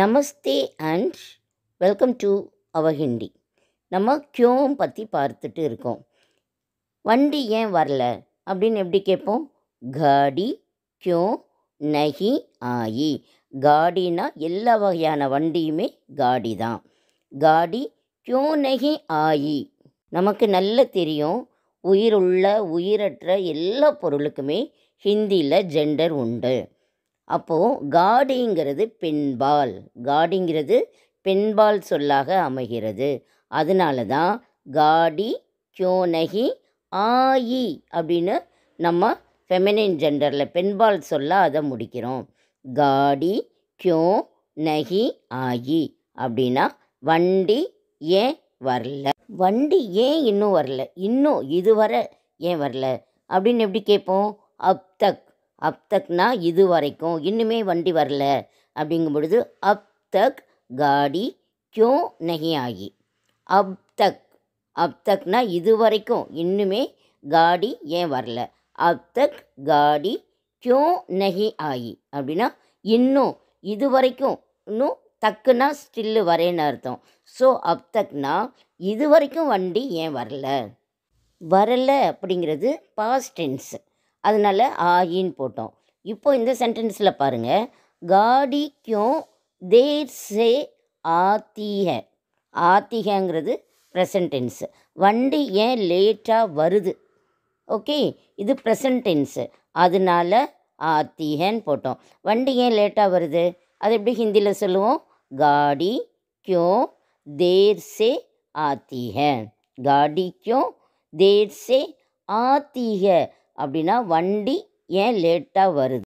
Namaste and welcome to our Hindi நம்ம கியோம் பற்றி பார்த்துட்டு இருக்கோம் வண்டி ஏன் வரல அப்படின்னு எப்படி கேட்போம் காடி கியோ நகி ஆயி காடினா எல்லா வகையான வண்டியுமே காடி தான் காடி க்யூ நகி ஆயி நமக்கு நல்ல தெரியும் உயிருள்ள உயிரற்ற எல்லா பொருளுக்குமே ஹிந்தியில் ஜெண்டர் உண்டு அப்போது காடிங்கிறது பெண்பால் காடிங்கிறது பெண்பால் சொல்லாக அமைகிறது அதனால தான் காடி கியோனகி ஆயி அப்படின்னு நம்ம ஃபெமினின் ஜெண்டரில் பெண்பால் சொல்ல அதை முடிக்கிறோம் காடி கியோ நகி ஆயி அப்படின்னா வண்டி ஏன் வரல வண்டி ஏன் இன்னும் வரல இன்னும் இதுவரை ஏன் வரல அப்படின்னு எப்படி கேட்போம் அப்தக் அப்தக்னா இது வரைக்கும் இன்னுமே வண்டி வரல அப்படிங்கும் பொழுது அப்தக் காடி கியூ நகி ஆகி அப்தக் அப்தக்னா இது வரைக்கும் இன்னுமே காடி ஏன் வரல அப்தக் காடி கியோ நகி ஆகி அப்படின்னா இன்னும் இது வரைக்கும் இன்னும் தக்குனா ஸ்டில்லு வரேன்னு அர்த்தம் ஸோ அப்தக்னா இது வரைக்கும் வண்டி ஏன் வரல வரலை அப்படிங்கிறது பாஸ்டென்ஸு அதனால் ஆயின்னு போட்டோம் இப்போது இந்த சென்டென்ஸில் பாருங்கள் காடிக்கும் தேர் சே ஆத்திக ஆத்திகங்கிறது ப்ரெசன்டென்ஸு வண்டி ஏன் லேட்டாக வருது ஓகே இது ப்ரெசன்டென்ஸு அதனால ஆத்திகன்னு போட்டோம் வண்டி ஏன் லேட்டாக வருது அது எப்படி ஹிந்தியில் சொல்லுவோம் காடி கியோ தேர் சே ஆத்திக காடிக்கும் தேர் சே ஆத்திக அப்படின்னா வண்டி ஏன் லேட்டாக வருது